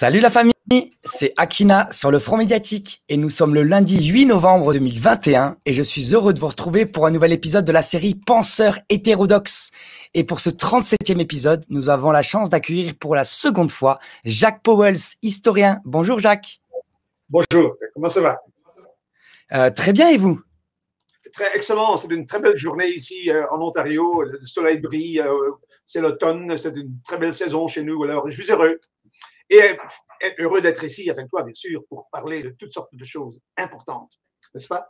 Salut la famille, c'est Akina sur le Front médiatique et nous sommes le lundi 8 novembre 2021 et je suis heureux de vous retrouver pour un nouvel épisode de la série Penseurs hétérodoxes. Et pour ce 37e épisode, nous avons la chance d'accueillir pour la seconde fois Jacques Powells, historien. Bonjour Jacques. Bonjour, comment ça va euh, Très bien et vous Très excellent, c'est une très belle journée ici euh, en Ontario, le soleil brille, euh, c'est l'automne, c'est une très belle saison chez nous, alors je suis heureux et heureux d'être ici avec toi, bien sûr, pour parler de toutes sortes de choses importantes, n'est-ce pas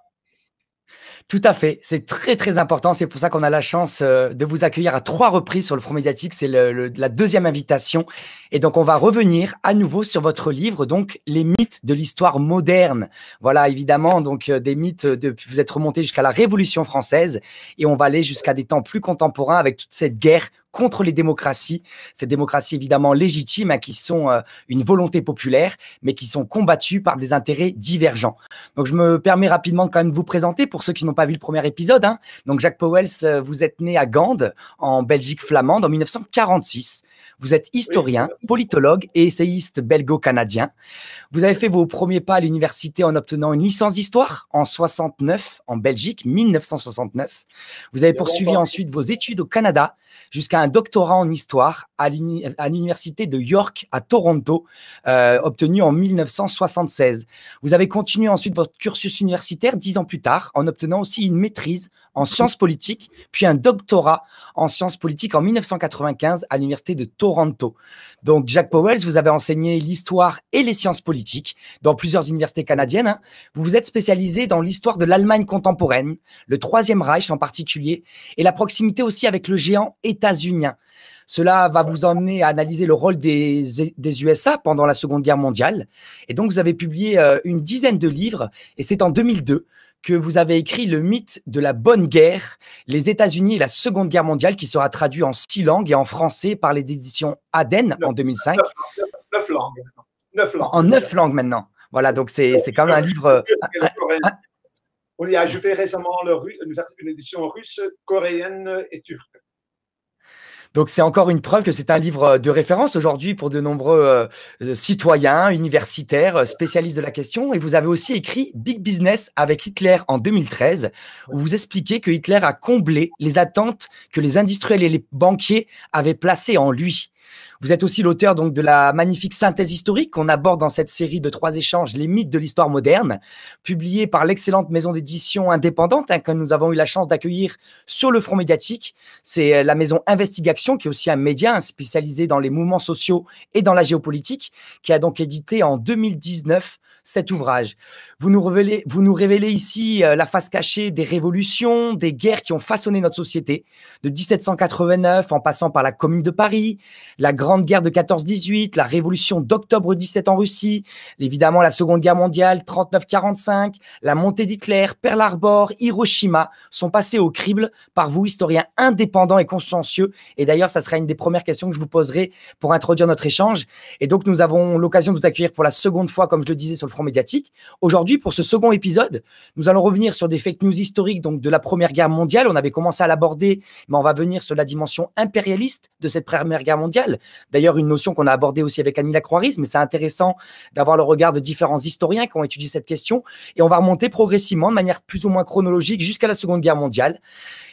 tout à fait, c'est très très important. C'est pour ça qu'on a la chance euh, de vous accueillir à trois reprises sur le Front médiatique. C'est la deuxième invitation. Et donc on va revenir à nouveau sur votre livre, donc les mythes de l'histoire moderne. Voilà, évidemment, donc euh, des mythes de, vous êtes remonté jusqu'à la Révolution française et on va aller jusqu'à des temps plus contemporains avec toute cette guerre contre les démocraties, ces démocraties évidemment légitimes hein, qui sont euh, une volonté populaire, mais qui sont combattues par des intérêts divergents. Donc je me permets rapidement quand même de vous présenter pour ceux qui n'ont pas vu le premier épisode. Hein. Donc Jacques Powels, euh, vous êtes né à Gand, en Belgique flamande, en 1946. Vous êtes historien, politologue et essayiste belgo-canadien. Vous avez fait vos premiers pas à l'université en obtenant une licence d'histoire en 69 en Belgique, 1969. Vous avez poursuivi ensuite vos études au Canada jusqu'à un doctorat en histoire à l'université de York à Toronto, euh, obtenu en 1976. Vous avez continué ensuite votre cursus universitaire dix ans plus tard en obtenant aussi une maîtrise en sciences politiques, puis un doctorat en sciences politiques en 1995 à l'université de Toronto Toronto. Donc, Jack Powells, vous avez enseigné l'histoire et les sciences politiques dans plusieurs universités canadiennes. Hein. Vous vous êtes spécialisé dans l'histoire de l'Allemagne contemporaine, le Troisième Reich en particulier, et la proximité aussi avec le géant états-unien. Cela va vous emmener à analyser le rôle des, des, USA pendant la Seconde Guerre mondiale. Et donc, vous avez publié euh, une dizaine de livres, et c'est en 2002 que vous avez écrit le mythe de la bonne guerre, les États-Unis et la Seconde Guerre mondiale, qui sera traduit en six langues et en français par les éditions Aden en 2005. Neuf, neuf, langues. neuf En neuf langues maintenant. Voilà, donc c'est quand même un livre. On y a ajouté récemment une édition russe, coréenne et turque. Donc c'est encore une preuve que c'est un livre euh, de référence aujourd'hui pour de nombreux euh, euh, citoyens, universitaires, spécialistes de la question. Et vous avez aussi écrit Big Business avec Hitler en 2013, où vous expliquez que Hitler a comblé les attentes que les industriels et les banquiers avaient placées en lui. Vous êtes aussi l'auteur donc de la magnifique synthèse historique qu'on aborde dans cette série de trois échanges, les mythes de l'histoire moderne, publiée par l'excellente maison d'édition indépendante hein, que nous avons eu la chance d'accueillir sur le front médiatique. C'est euh, la maison Investigation, qui est aussi un média hein, spécialisé dans les mouvements sociaux et dans la géopolitique, qui a donc édité en 2019 cet ouvrage. Vous nous révélez, vous nous ici euh, la face cachée des révolutions, des guerres qui ont façonné notre société, de 1789 en passant par la Commune de Paris, la Grande Guerre de 14-18, la Révolution d'octobre 17 en Russie, évidemment la Seconde Guerre mondiale 39-45, la montée d'Hitler, Pearl Harbor, Hiroshima sont passés au crible par vous, historiens indépendants et consciencieux. Et d'ailleurs, ça sera une des premières questions que je vous poserai pour introduire notre échange. Et donc, nous avons l'occasion de vous accueillir pour la seconde fois, comme je le disais, sur le front médiatique. Aujourd'hui, pour ce second épisode, nous allons revenir sur des fake news historiques, donc de la Première Guerre mondiale. On avait commencé à l'aborder, mais on va venir sur la dimension impérialiste de cette Première Guerre mondiale D'ailleurs, une notion qu'on a abordée aussi avec Annie lacroix mais c'est intéressant d'avoir le regard de différents historiens qui ont étudié cette question. Et on va remonter progressivement, de manière plus ou moins chronologique, jusqu'à la Seconde Guerre mondiale.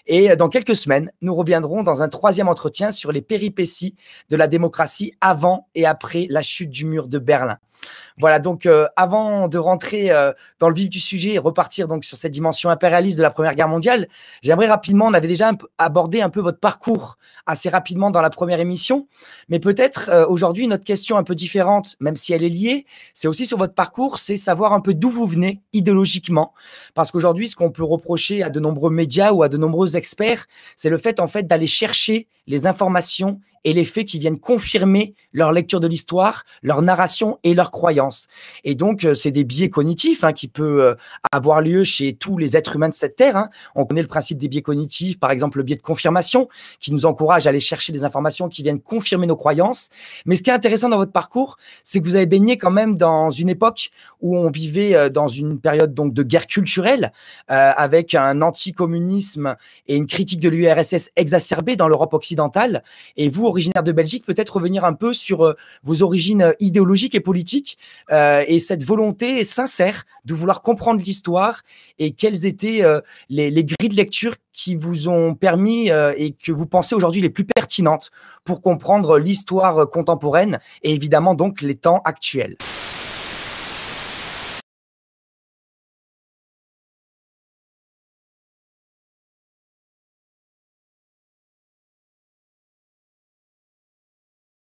Et euh, dans quelques semaines, nous reviendrons dans un troisième entretien sur les péripéties de la démocratie avant et après la chute du mur de Berlin. Voilà, donc euh, avant de rentrer euh, dans le vif du sujet et repartir donc sur cette dimension impérialiste de la Première Guerre mondiale, j'aimerais rapidement, on avait déjà abordé un peu votre parcours assez rapidement dans la première émission, mais peut-être euh, aujourd'hui, notre question un peu différente, même si elle est liée, c'est aussi sur votre parcours, c'est savoir un peu d'où vous venez idéologiquement. Parce qu'aujourd'hui, ce qu'on peut reprocher à de nombreux médias ou à de nombreux experts, c'est le fait en fait d'aller chercher les informations et les faits qui viennent confirmer leur lecture de l'histoire, leur narration et leurs croyances. Et donc, euh, c'est des biais cognitifs hein, qui peut euh, avoir lieu chez tous les êtres humains de cette terre. Hein. On connaît le principe des biais cognitifs, par exemple le biais de confirmation, qui nous encourage à aller chercher des informations qui viennent confirmer nos croyances. Mais ce qui est intéressant dans votre parcours, c'est que vous avez baigné quand même dans une époque où on vivait euh, dans une période donc de guerre culturelle, avec un anticommunisme et une critique de l'URSS exacerbée dans l'Europe occidentale. Et vous, originaire de Belgique, peut-être revenir un peu sur euh, vos origines euh, idéologiques et politiques euh, et cette volonté sincère de vouloir comprendre l'histoire et quelles étaient les, les, grilles de lecture qui vous ont permis et que vous pensez aujourd'hui les plus pertinentes pour comprendre l'histoire contemporaine et évidemment donc les temps actuels.